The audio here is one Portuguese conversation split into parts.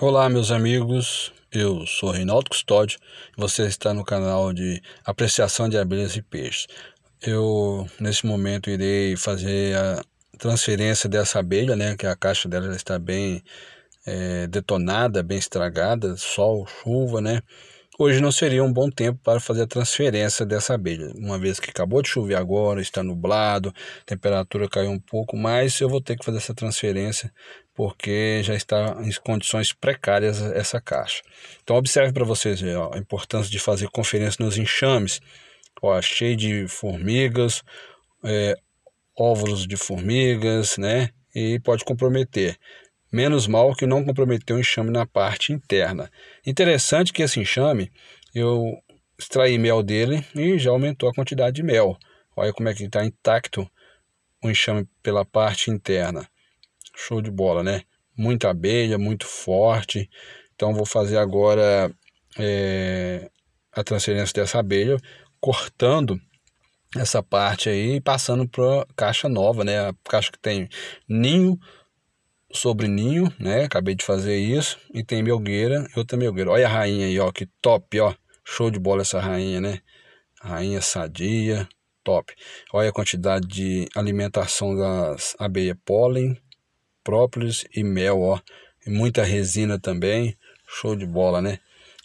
Olá, meus amigos. Eu sou Reinaldo Custódio você está no canal de Apreciação de Abelhas e Peixes. Eu, nesse momento, irei fazer a transferência dessa abelha, né? Que a caixa dela já está bem é, detonada, bem estragada, sol, chuva, né? Hoje não seria um bom tempo para fazer a transferência dessa abelha, uma vez que acabou de chover agora, está nublado, a temperatura caiu um pouco, mas eu vou ter que fazer essa transferência porque já está em condições precárias essa caixa. Então observe para vocês ó, a importância de fazer conferência nos enxames, ó, cheio de formigas, é, óvulos de formigas, né? E pode comprometer. Menos mal que não comprometeu o enxame na parte interna. Interessante que esse enxame, eu extraí mel dele e já aumentou a quantidade de mel. Olha como é que está intacto o enxame pela parte interna. Show de bola, né? Muita abelha, muito forte. Então vou fazer agora é, a transferência dessa abelha, cortando essa parte aí e passando para caixa nova, né? A caixa que tem ninho sobre ninho, né? Acabei de fazer isso e tem melgueira outra melgueira. Olha a rainha aí, ó, que top, ó. Show de bola essa rainha, né? Rainha sadia, top. Olha a quantidade de alimentação das abelhas pólen, própolis e mel, ó. E muita resina também. Show de bola, né?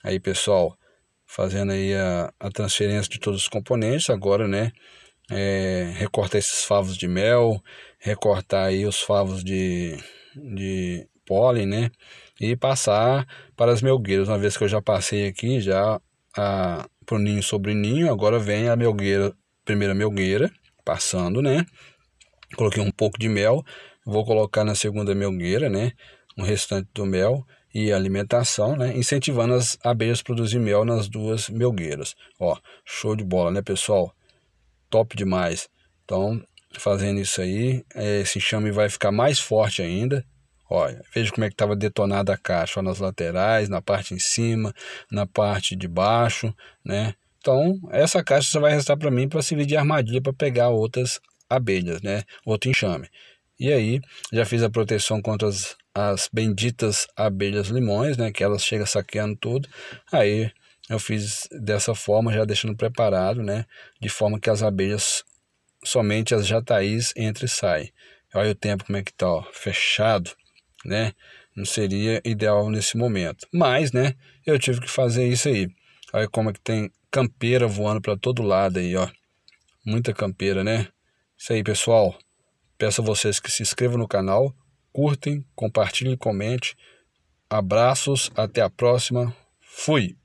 Aí, pessoal, fazendo aí a, a transferência de todos os componentes agora, né? É, recortar esses favos de mel, recortar aí os favos de, de pólen, né? E passar para as melgueiras. Uma vez que eu já passei aqui, já a, pro ninho sobre ninho, agora vem a melgueira, primeira melgueira, passando, né? Coloquei um pouco de mel, Vou colocar na segunda melgueira, né? O restante do mel e alimentação, né? Incentivando as abelhas a produzir mel nas duas melgueiras. Ó, show de bola, né, pessoal? Top demais. Então, fazendo isso aí, é, esse enxame vai ficar mais forte ainda. Olha, veja como é que estava detonada a caixa, ó, nas laterais, na parte em cima, na parte de baixo, né? Então, essa caixa só vai restar para mim para servir de armadilha para pegar outras abelhas, né? Outro enxame. E aí, já fiz a proteção contra as, as benditas abelhas limões, né? Que elas chegam saqueando tudo. Aí eu fiz dessa forma, já deixando preparado, né? De forma que as abelhas, somente as jataís, entram e saem. Olha o tempo como é que tá, ó, fechado, né? Não seria ideal nesse momento. Mas, né, eu tive que fazer isso aí. Olha como é que tem campeira voando para todo lado aí, ó. Muita campeira, né? Isso aí, pessoal. Peço a vocês que se inscrevam no canal, curtem, compartilhem, comente. Abraços, até a próxima. Fui!